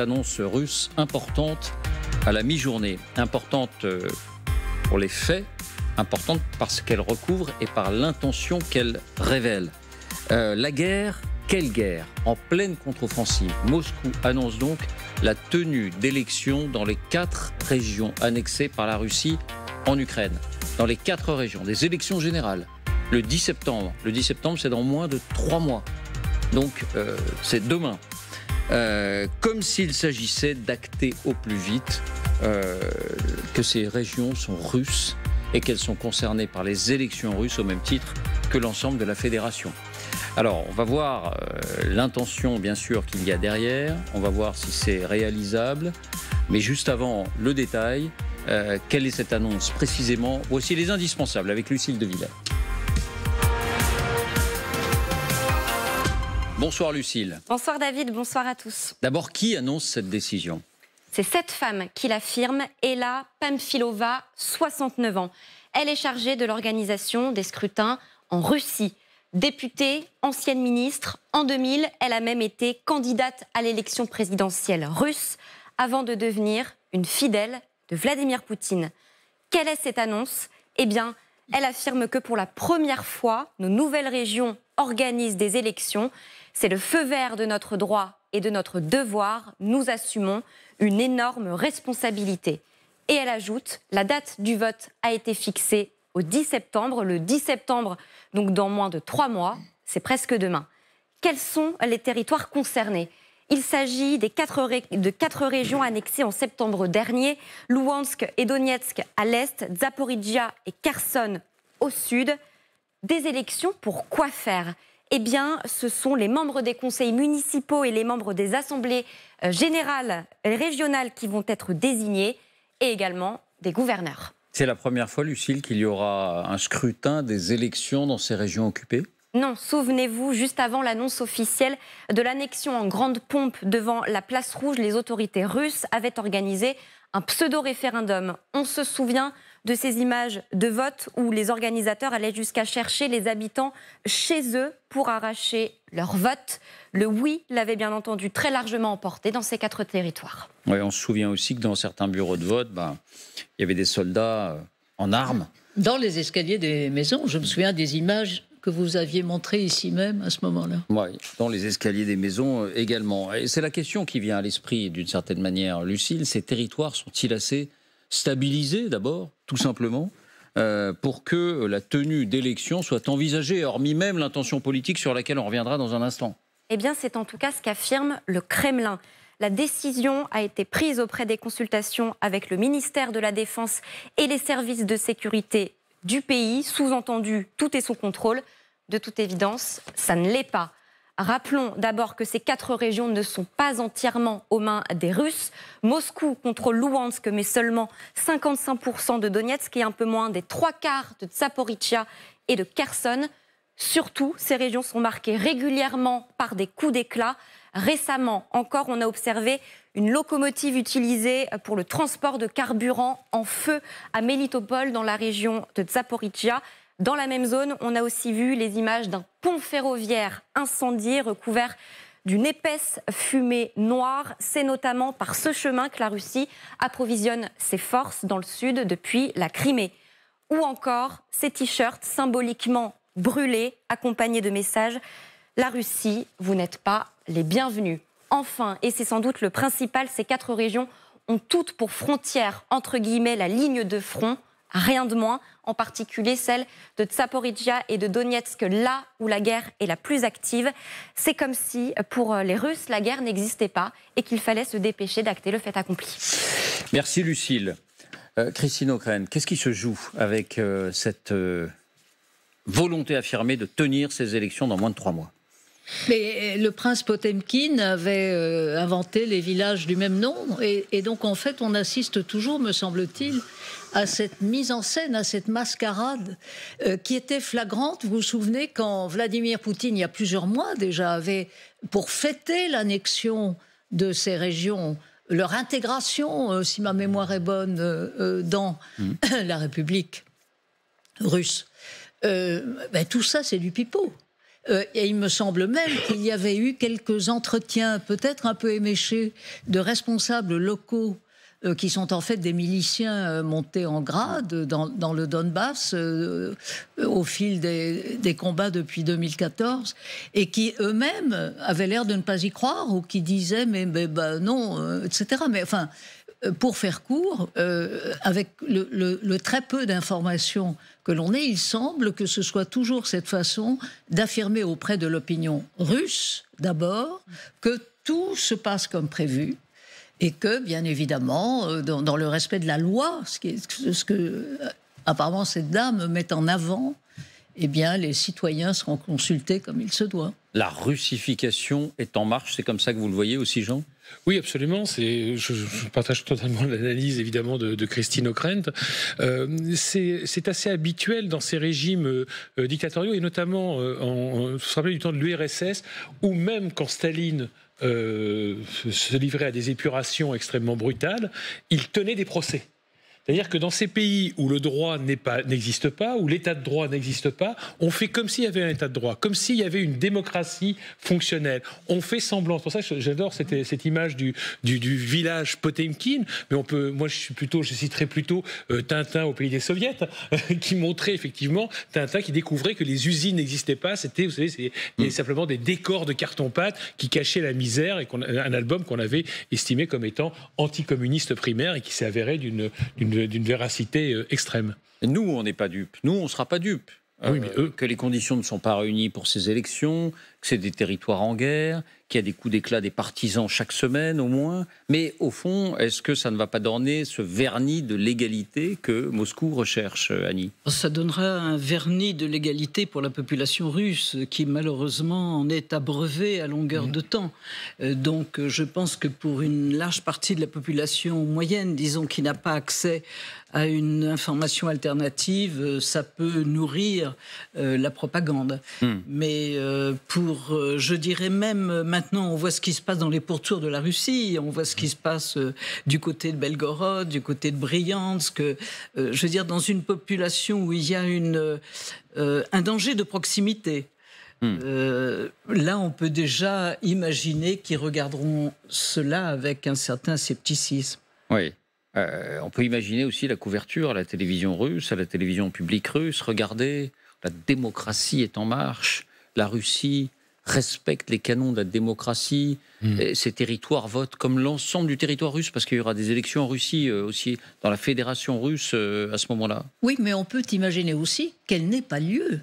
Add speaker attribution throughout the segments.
Speaker 1: annonce russe importante à la mi-journée. Importante euh, pour les faits, importante parce qu'elle recouvre et par l'intention qu'elle révèle. Euh, la guerre, quelle guerre En pleine contre-offensive, Moscou annonce donc la tenue d'élections dans les quatre régions annexées par la Russie en Ukraine. Dans les quatre régions, des élections générales le 10 septembre. Le 10 septembre, c'est dans moins de trois mois. Donc, euh, c'est demain. Euh, comme s'il s'agissait d'acter au plus vite euh, que ces régions sont russes et qu'elles sont concernées par les élections russes au même titre que l'ensemble de la fédération. Alors, on va voir euh, l'intention, bien sûr, qu'il y a derrière, on va voir si c'est réalisable, mais juste avant le détail, quelle est cette annonce précisément Voici les indispensables avec Lucille Villers. Bonsoir Lucille.
Speaker 2: Bonsoir David, bonsoir à tous.
Speaker 1: D'abord, qui annonce cette décision
Speaker 2: C'est cette femme qui l'affirme, Ella Pamfilova, 69 ans. Elle est chargée de l'organisation des scrutins en Russie. Députée, ancienne ministre, en 2000, elle a même été candidate à l'élection présidentielle russe avant de devenir une fidèle de Vladimir Poutine. Quelle est cette annonce Eh bien, elle affirme que pour la première fois, nos nouvelles régions organisent des élections c'est le feu vert de notre droit et de notre devoir. Nous assumons une énorme responsabilité. Et elle ajoute, la date du vote a été fixée au 10 septembre, le 10 septembre, donc dans moins de trois mois, c'est presque demain. Quels sont les territoires concernés il s'agit des quatre de quatre régions annexées en septembre dernier, Louhansk et Donetsk à l'est, Zaporizhia et Kherson au sud. Des élections pour quoi faire eh bien, ce sont les membres des conseils municipaux et les membres des assemblées euh, générales et régionales qui vont être désignés, et également des gouverneurs.
Speaker 1: C'est la première fois, Lucille, qu'il y aura un scrutin des élections dans ces régions occupées
Speaker 2: non, souvenez-vous, juste avant l'annonce officielle de l'annexion en grande pompe devant la place rouge, les autorités russes avaient organisé un pseudo-référendum. On se souvient, de ces images de vote où les organisateurs allaient jusqu'à chercher les habitants chez eux pour arracher leur vote. Le oui l'avait bien entendu très largement emporté dans ces quatre territoires.
Speaker 1: Oui, on se souvient aussi que dans certains bureaux de vote, bah, il y avait des soldats euh, en armes.
Speaker 3: Dans les escaliers des maisons, je me souviens des images que vous aviez montrées ici même à ce moment-là.
Speaker 1: Oui, dans les escaliers des maisons euh, également. Et c'est la question qui vient à l'esprit d'une certaine manière, Lucille. Ces territoires sont-ils assez stabilisés d'abord tout simplement, euh, pour que la tenue d'élections soit envisagée, hormis même l'intention politique sur laquelle on reviendra dans un instant
Speaker 2: Eh bien, c'est en tout cas ce qu'affirme le Kremlin. La décision a été prise auprès des consultations avec le ministère de la Défense et les services de sécurité du pays. Sous-entendu, tout est sous contrôle. De toute évidence, ça ne l'est pas. Rappelons d'abord que ces quatre régions ne sont pas entièrement aux mains des Russes. Moscou contrôle Louhansk, mais seulement 55% de Donetsk et un peu moins des trois quarts de Zaporizhia et de Kherson. Surtout, ces régions sont marquées régulièrement par des coups d'éclat. Récemment encore, on a observé une locomotive utilisée pour le transport de carburant en feu à Melitopol, dans la région de Zaporizhia. Dans la même zone, on a aussi vu les images d'un pont ferroviaire incendié recouvert d'une épaisse fumée noire. C'est notamment par ce chemin que la Russie approvisionne ses forces dans le sud depuis la Crimée. Ou encore ces t-shirts symboliquement brûlés, accompagnés de messages La Russie, vous n'êtes pas les bienvenus. Enfin, et c'est sans doute le principal, ces quatre régions ont toutes pour frontière, entre guillemets, la ligne de front rien de moins, en particulier celle de Tsaporidja et de Donetsk, là où la guerre est la plus active. C'est comme si, pour euh, les Russes, la guerre n'existait pas et qu'il fallait se dépêcher d'acter le fait accompli.
Speaker 1: Merci Lucille. Euh, Christine O'Crane, qu'est-ce qui se joue avec euh, cette volonté affirmée de tenir ces élections dans moins de trois mois
Speaker 3: mais euh, le prince Potemkin avait euh, inventé les villages du même nom. Et, donc, en fait, on assiste toujours, me semble-t-il, à cette mise en scène, à cette mascarade euh, qui était flagrante. Vous vous souvenez quand Vladimir Poutine, il y a plusieurs mois déjà, avait, pour fêter l'annexion de ces régions, leur intégration, si ma mémoire est bonne, dans mm. la République russe, ben, tout ça, c'est du pipeau. Euh, et il me semble même qu'il y avait eu quelques entretiens, peut-être un peu éméchés, de responsables locaux euh, qui sont en fait des miliciens euh, montés en grade dans, le Donbass au fil des, combats depuis 2014 et qui eux-mêmes avaient l'air de ne pas y croire ou qui disaient mais, mais ben non, etc. Mais enfin, euh, pour faire court, euh, avec le, très peu d'informations que l'on ait, il semble que ce soit toujours cette façon d'affirmer auprès de l'opinion russe, d'abord, que tout se passe comme prévu. Et que, bien évidemment, euh, dans, le respect de la loi, ce, qui ce que apparemment cette dame met en avant eh bien, les citoyens seront consultés comme il
Speaker 4: se doit.
Speaker 1: La russification est en marche, c'est comme ça que vous le voyez aussi, Jean oui, absolument.
Speaker 4: Je, partage totalement l'analyse, évidemment, de, Christine Ockrent. Euh, c'est assez habituel dans ces régimes euh, dictatoriaux, et notamment, euh, en, vous du temps de l'URSS, où même quand Staline se livrait à des épurations extrêmement brutales, il tenait des procès. C'est-à-dire que dans ces pays où le droit n'existe pas, pas, où l'état de droit n'existe pas, on fait comme s'il y avait un état de droit, comme s'il y avait une démocratie fonctionnelle. On fait semblant. C'est pour ça que j'adore cette, cette, image du, du, village Potemkin, mais on peut, moi je suis plutôt, je citerai plutôt euh, Tintin au pays des soviets, qui montrait effectivement Tintin qui découvrait que les usines n'existaient pas, c'était, vous savez, c'est simplement des décors de carton-pâte qui cachaient la misère et un album qu'on avait estimé comme étant anticommuniste primaire et qui s'est avéré d'une d'une véracité euh, extrême.
Speaker 1: Nous, on n'est pas dupes. Nous, on ne sera pas dupes. Oui, euh, Que les conditions ne sont pas réunies pour ces élections, que c'est des territoires en guerre, qu'il y a des coups d'éclat des partisans chaque semaine au moins. Mais au fond, est-ce que ça ne va pas donner ce vernis de l'égalité que Moscou recherche, Annie
Speaker 5: Ça donnera un vernis de l'égalité pour la population russe qui malheureusement en est abreuvée à longueur mmh. de temps. Euh, donc euh, je pense que pour une large partie de la population moyenne, disons, qui n'a pas accès à une information alternative, euh, ça peut nourrir la propagande. Mmh. Mais pour euh, je dirais même euh, maintenant, on voit ce qui se passe dans les pourtours de la Russie, on voit ce qui se passe euh, du côté de Belgorod, du côté de Bryansk. Je veux dire, dans une population où il y a une, un danger de proximité. Hmm. là, on peut déjà imaginer qu'ils regarderont cela avec un certain scepticisme.
Speaker 1: Oui. on peut imaginer aussi la couverture à la télévision russe, à la télévision publique russe. Regardez, la démocratie est en marche. La Russie respectent les canons de la démocratie. Hmm. ces territoires votent comme l'ensemble du territoire russe, parce qu'il y aura des élections en Russie euh, aussi, dans la fédération russe euh, à ce moment-là.
Speaker 3: Oui, mais on peut imaginer aussi qu'elle n'ait pas lieu.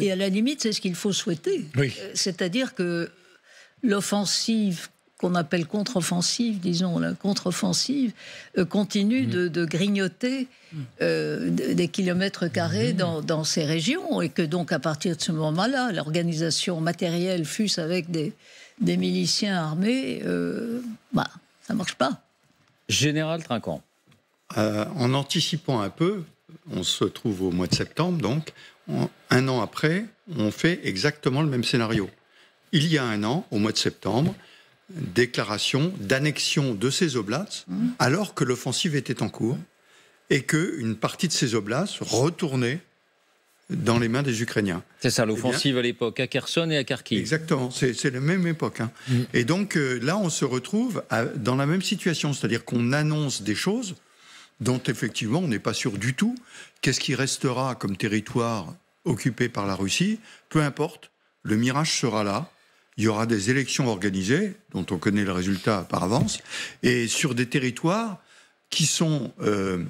Speaker 3: Et à la limite, c'est ce qu'il faut souhaiter. Euh, c'est-à-dire que l'offensive qu'on appelle contre-offensive, disons, la contre-offensive, euh, continue mmh. de, grignoter mmh. euh, des kilomètres carrés mmh. dans, ces régions, et que donc à partir de ce moment-là, l'organisation matérielle, fût avec des, miliciens armés, euh, bah,
Speaker 1: ça ne
Speaker 6: marche pas. Général Trinquant. en anticipant un peu, on se trouve au mois de septembre, donc, un an après, on fait exactement le même scénario. Il y a un an, au mois de septembre, déclaration d'annexion de ces oblasts mmh. alors que l'offensive était en cours et que une partie de ces oblasts retournait dans les mains des Ukrainiens. C'est ça eh l'offensive à l'époque, à Kherson et à Kharkiv. Exactement, c'est la même époque. Hein. Mmh. Et donc euh, là, on se retrouve dans la même situation, c'est-à-dire qu'on annonce des choses dont effectivement on n'est pas sûr du tout. Qu'est-ce qui restera comme territoire occupé par la Russie Peu importe, le mirage sera là il y aura des élections organisées, dont on connaît le résultat par avance, et sur des territoires qui sont euh,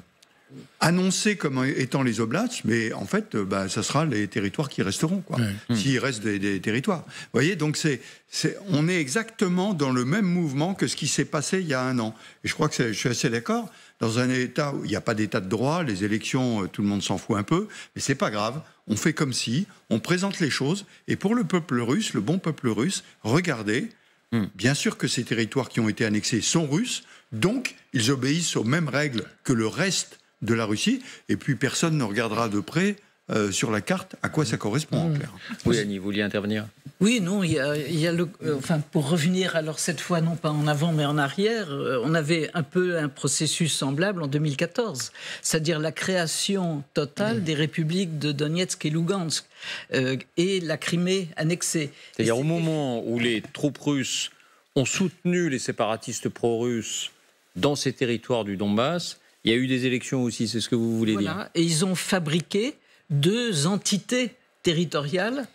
Speaker 6: annoncés comme étant les oblats, mais en fait, euh, bah, ça sera les territoires qui resteront, quoi, s'il hmm. reste des, territoires. Vous voyez, donc c'est, on est exactement dans le même mouvement que ce qui s'est passé il y a un an. Et je crois que je suis assez d'accord. Dans un État où il n'y a pas d'État de droit, les élections, euh, tout le monde s'en fout un peu, mais c'est pas grave. On fait comme si, on présente les choses, et pour le peuple russe, le bon peuple russe, regardez, hmm. Bien sûr que ces territoires qui ont été annexés sont russes, donc ils obéissent aux mêmes règles que le reste de la Russie, et puis personne ne regardera de près euh, sur la carte à quoi ça correspond mmh. Oui, vous vouliez intervenir
Speaker 5: Oui, non, il y a, le, euh, enfin, pour revenir, alors cette fois non pas en avant mais en arrière, euh, on avait un peu un processus semblable en 2014, c'est-à-dire la création totale mmh. des républiques de Donetsk et Lugansk et la Crimée annexée.
Speaker 1: C'est-à-dire au moment où les troupes russes ont soutenu les séparatistes pro-russes dans ces territoires du Donbass, il y a eu des élections aussi, c'est ce que vous voulez voilà.
Speaker 5: dire. Et ils ont fabriqué deux entités territoriales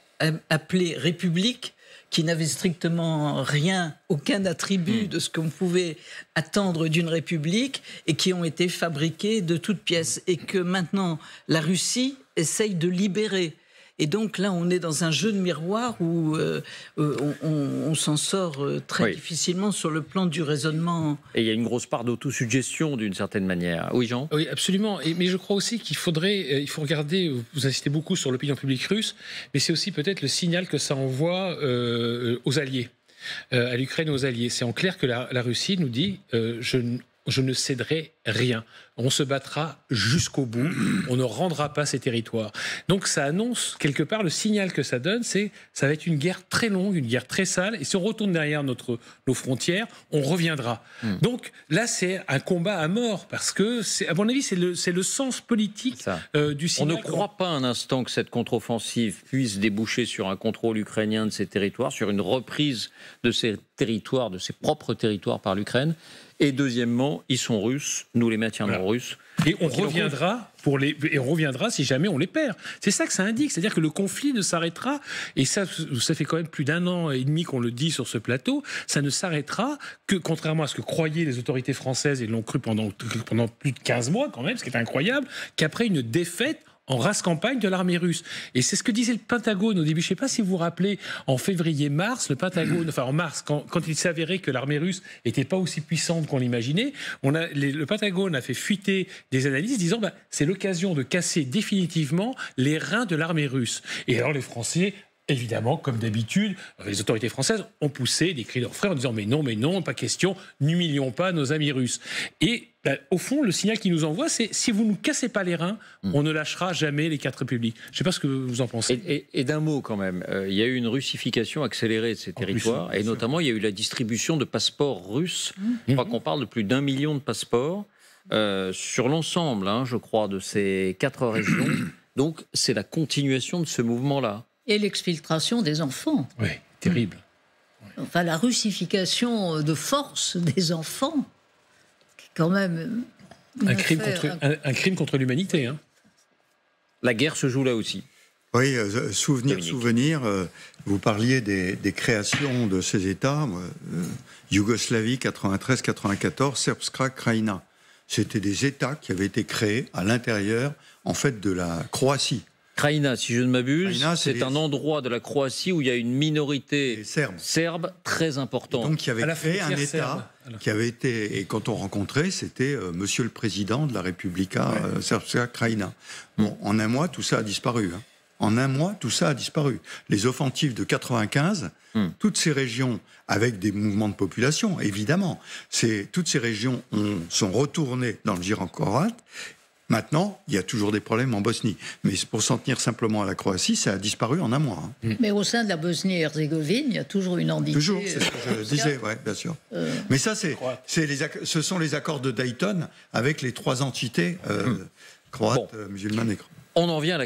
Speaker 5: appelées républiques qui n'avaient strictement rien, aucun attribut hmm. de ce qu'on pouvait attendre d'une république et qui ont été fabriquées de toutes pièces et que maintenant la Russie essaye de libérer et donc là, on est dans un jeu de miroir où euh, euh, on, s'en sort euh, très difficilement sur le plan du raisonnement. Et
Speaker 1: il y a une grosse part d'autosuggestion d'une certaine manière. Oui, Jean
Speaker 4: Oui, absolument. Et, mais je crois aussi qu'il faudrait, il faut regarder, vous insistez beaucoup sur l'opinion publique russe, mais c'est aussi peut-être le signal que ça envoie aux alliés. à l'Ukraine, aux alliés. C'est en clair que la, Russie nous dit je, je ne céderai rien. On se battra jusqu'au bout, on ne rendra pas ces territoires. Donc ça annonce quelque part le signal que ça donne, c'est ça va être une guerre très longue, une guerre très sale, et si on retourne derrière notre, nos frontières, on reviendra. Hmm. Donc là, c'est un combat à mort, parce que, à mon avis, c'est le, le, sens politique
Speaker 1: euh, du signal. On ne croit pas un instant que cette contre-offensive puisse déboucher sur un contrôle ukrainien de ces territoires, sur une reprise de ces territoire, de ses propres territoires par l'Ukraine. Et deuxièmement, ils sont russes, nous les maintiendrons russes. Et on reviendra
Speaker 4: pour les et reviendra si jamais on les perd. C'est ça que ça indique, c'est-à-dire que le conflit ne s'arrêtera et ça ça fait quand même plus d'un an et demi qu'on le dit sur ce plateau, ça ne s'arrêtera que contrairement à ce que croyaient les autorités françaises et l'ont cru pendant pendant plus de 15 mois quand même, ce qui est incroyable, qu'après une défaite en race campagne de l'armée russe. Et c'est ce que disait le Pentagone au début. Je ne sais pas si vous vous rappelez, en février-mars, le Pentagone, enfin en mars, quand, il s'avérait que l'armée russe n'était pas aussi puissante qu'on l'imaginait, le Pentagone a fait fuiter des analyses disant bah, c'est l'occasion de casser définitivement les reins de l'armée russe. Et alors les Français évidemment, comme d'habitude, les autorités françaises ont poussé des cris d'orfraie en disant mais non, mais non, pas question, n'humilions pas nos amis russes. Et bah, au fond, le signal qu'ils nous envoient, c'est si vous ne cassez pas les reins, hmm. on ne lâchera jamais les quatre républiques. Je ne sais pas ce que
Speaker 1: vous en pensez. Et, d'un mot quand même, euh, il y a eu une russification accélérée de ces territoires, et notamment il y a eu la distribution de passeports russes. On hmm. Je crois qu'on parle de plus d'un million de passeports euh, sur l'ensemble, hein, je crois, de ces quatre régions. Donc c'est la continuation de ce mouvement-là.
Speaker 3: Et l'exfiltration des enfants.
Speaker 1: Oui, terrible.
Speaker 3: Enfin, la russification de force des enfants, qui est quand même.
Speaker 4: Un crime, contre, l'humanité. Hein.
Speaker 6: La guerre se joue là aussi. Oui, euh, euh, souvenir, souvenir. Euh, vous parliez des, créations de ces États, Yougoslavie 93-94, Serbskra, Krajina. C'était des États qui avaient été créés à l'intérieur, en fait, de la Croatie.
Speaker 1: – Kraïna, si je ne m'abuse, c'est un endroit de la Croatie où il y a une minorité serbe très importante. Donc donc qui avait créé un État
Speaker 6: qui avait été et quand on rencontrait, c'était euh, Monsieur le Président de la Republika euh, Srpska Bon, en un mois, tout ça a disparu. Hein. En un mois, tout ça a disparu. Les offensives de 95, hmm. toutes ces régions, avec des mouvements de population, évidemment, toutes ces régions sont retournées dans le giron croate Maintenant, il y a toujours des problèmes en Bosnie. Mais pour s'en tenir simplement à la Croatie, ça a disparu en un mois. Hein. Mm.
Speaker 3: Mais au sein de la Bosnie-Herzégovine, il y a toujours une ambiguïté. Toujours, c'est ce que je disais,
Speaker 6: oui, bien sûr. Euh, Mais ça, c'est, ce sont les accords de Dayton avec les trois entités euh, mm. croates, euh, musulmanes et croates. On en vient à la